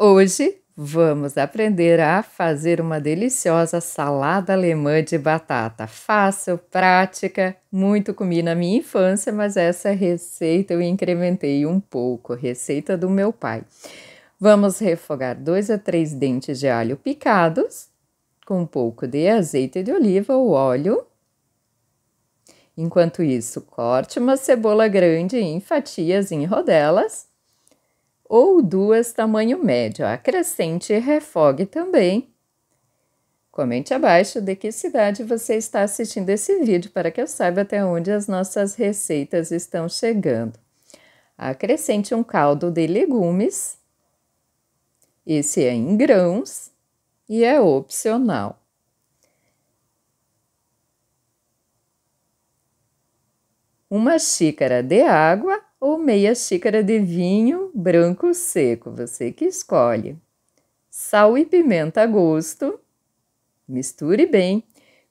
Hoje vamos aprender a fazer uma deliciosa salada alemã de batata. Fácil, prática, muito comi na minha infância, mas essa receita eu incrementei um pouco, receita do meu pai. Vamos refogar dois a três dentes de alho picados com um pouco de azeite de oliva ou óleo. Enquanto isso, corte uma cebola grande em fatias em rodelas ou duas tamanho médio. Acrescente e refogue também. Comente abaixo de que cidade você está assistindo esse vídeo para que eu saiba até onde as nossas receitas estão chegando. Acrescente um caldo de legumes. Esse é em grãos e é opcional. Uma xícara de água ou meia xícara de vinho branco seco, você que escolhe. Sal e pimenta a gosto. Misture bem.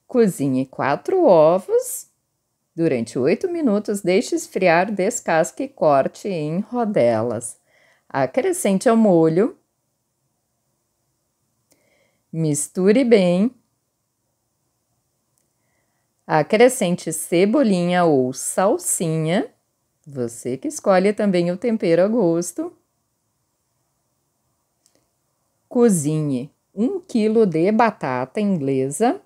Cozinhe quatro ovos. Durante oito minutos, deixe esfriar, descasque e corte em rodelas. Acrescente ao molho. Misture bem. Acrescente cebolinha ou salsinha você que escolhe também o tempero a gosto. Cozinhe 1 kg de batata inglesa.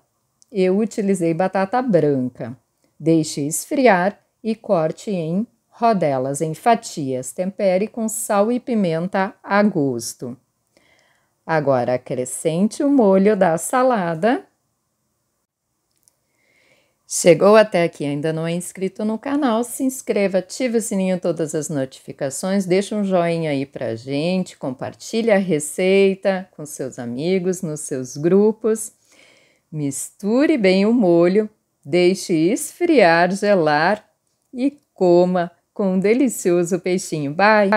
Eu utilizei batata branca. Deixe esfriar e corte em rodelas, em fatias. Tempere com sal e pimenta a gosto. Agora acrescente o molho da salada Chegou até aqui ainda não é inscrito no canal, se inscreva, ative o sininho todas as notificações, deixa um joinha aí pra gente, compartilha a receita com seus amigos, nos seus grupos. Misture bem o molho, deixe esfriar, gelar e coma com um delicioso peixinho. Bye!